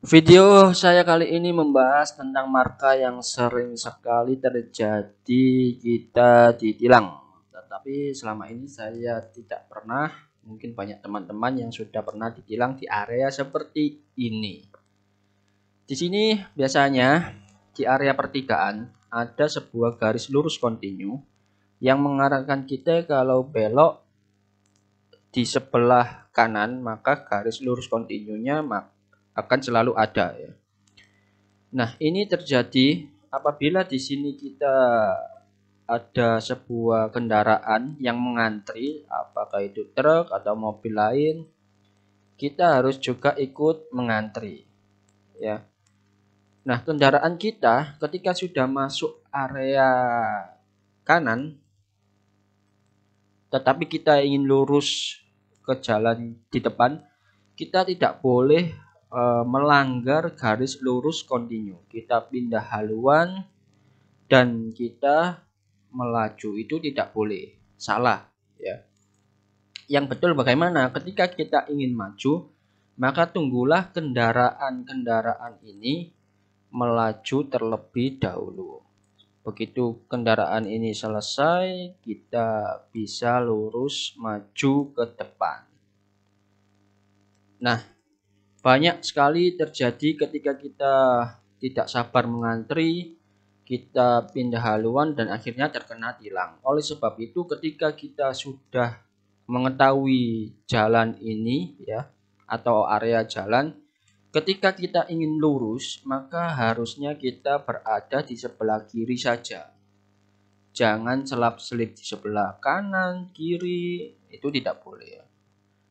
Video saya kali ini membahas tentang marka yang sering sekali terjadi kita ditilang. Tetapi selama ini saya tidak pernah, mungkin banyak teman-teman yang sudah pernah ditilang di area seperti ini. Di sini biasanya di area pertigaan ada sebuah garis lurus kontinu yang mengarahkan kita kalau belok di sebelah kanan maka garis lurus kontinunya maka akan selalu ada ya. Nah, ini terjadi apabila di sini kita ada sebuah kendaraan yang mengantri, apakah itu truk atau mobil lain, kita harus juga ikut mengantri. Ya. Nah, kendaraan kita ketika sudah masuk area kanan, tetapi kita ingin lurus ke jalan di depan, kita tidak boleh e, melanggar garis lurus kontinu. Kita pindah haluan dan kita melaju itu tidak boleh. Salah, ya. Yang betul bagaimana? Ketika kita ingin maju, maka tunggulah kendaraan-kendaraan ini melaju terlebih dahulu. Begitu kendaraan ini selesai, kita bisa lurus maju ke depan. Nah, banyak sekali terjadi ketika kita tidak sabar mengantri, kita pindah haluan dan akhirnya terkena tilang. Oleh sebab itu ketika kita sudah mengetahui jalan ini ya atau area jalan, ketika kita ingin lurus maka harusnya kita berada di sebelah kiri saja. Jangan selap-selip di sebelah kanan, kiri, itu tidak boleh ya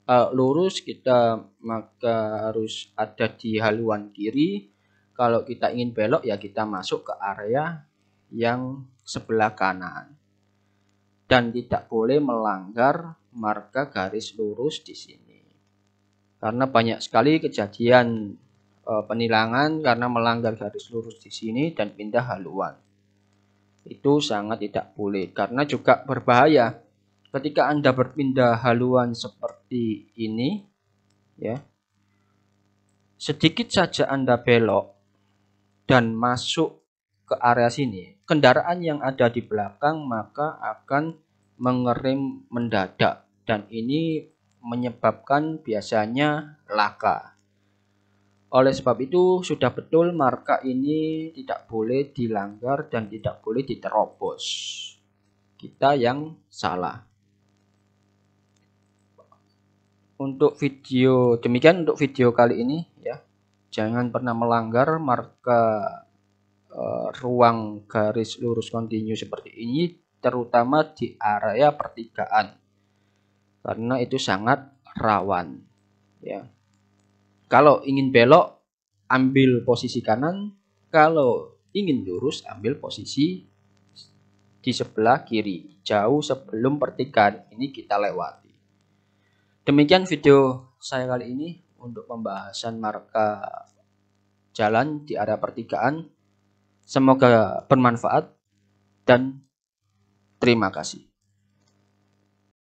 uh, lurus kita maka harus ada di haluan kiri kalau kita ingin belok ya kita masuk ke area yang sebelah kanan dan tidak boleh melanggar marka garis lurus di sini karena banyak sekali kejadian e, penilangan karena melanggar garis lurus di sini dan pindah haluan itu sangat tidak boleh karena juga berbahaya ketika Anda berpindah haluan seperti ini ya sedikit saja Anda belok dan masuk ke area sini kendaraan yang ada di belakang maka akan mengerim mendadak dan ini menyebabkan biasanya laka oleh sebab itu sudah betul marka ini tidak boleh dilanggar dan tidak boleh diterobos kita yang salah untuk video demikian untuk video kali ini ya jangan pernah melanggar marka uh, ruang garis lurus kontinu seperti ini terutama di area pertigaan karena itu sangat rawan ya kalau ingin belok ambil posisi kanan kalau ingin lurus ambil posisi di sebelah kiri jauh sebelum pertigaan ini kita lewati Demikian video saya kali ini untuk pembahasan marka jalan di area pertigaan. Semoga bermanfaat dan terima kasih.